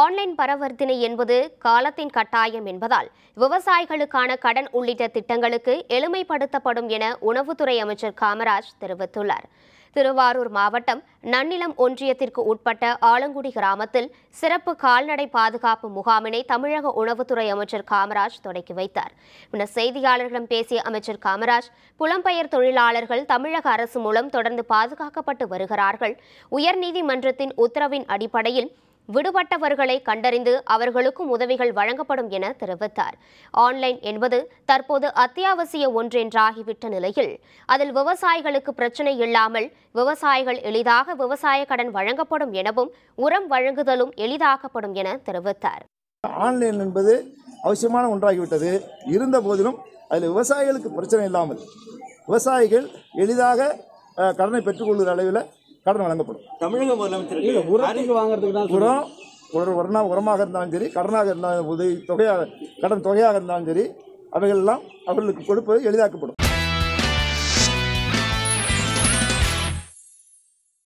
online பரவர்த்தனை என்பது காலத்தின் கட்டாயம் என்பதால் விவசாயிகளுக்கான கடன் உள்ளிட்ட திட்டங்களுக்கு எளிமைப்படுத்தப்படும் என உணவுத்துறை அமைச்சர் காமராஜ் தெரிவித்துள்ளார் திருவாரூர் மாவட்டம் நன்னிலம் ஒன்றியத்திற்கு உட்பட்ட ஆலங்குடி கிராமத்தில் சிறப்பு கால்நடை பாதுகாப்பு முகாமினை தமிழக உணவுத்துறை அமைச்சர் காமராஜ் தொடக்கி வைத்தார் பின்னர் செய்தியாளர்களிடம் பேசிய அமைச்சர் காமராஜ் புலம்பெயர் தொழிலாளர்கள் தமிழக அரசு மூலம் தொடர்ந்து பாதுகாக்கப்பட்டு வருகிறார்கள் உயர்நீதிமன்றத்தின் உத்தரவின் அடிப்படையில் விடுபட்டவர்களை கண்டறிந்து அவர்களுக்கும் உதவிகள் வழங்கப்படும் என தெரிவித்தார் ஆன்லைன் என்பது தற்போது அத்தியாவசிய ஒன்றென்றாகிவிட்ட நிலையில் அதில் விவசாயிகளுக்கு பிரச்சனை இல்லாமல் விவசாயிகள் எளிதாக விவசாய கடன் வழங்கப்படும் எனவும் உரம் வழங்குதலும் எளிதாக்கப்படும் என தெரிவித்தார் ஆன்லைன் என்பது அவசியமான ஒன்றாகிவிட்டது இருந்த போதிலும் அதில் விவசாயிகளுக்கு பிரச்சனை இல்லாமல் விவசாயிகள் எளிதாக கடனை பெற்றுக்கொள்கிற அளவில் கடன் வழங்கப்படும் தமிழக முதலமைச்சர் உரத்துக்கு ஒரு உரமாக இருந்தாலும் சரி கடனாக இருந்தாலும் உதவி தொகையாக கடன் தொகையாக இருந்தாலும் சரி அவைகள் எல்லாம் அவர்களுக்கு கொடுப்பது எளிதாக்கப்படும்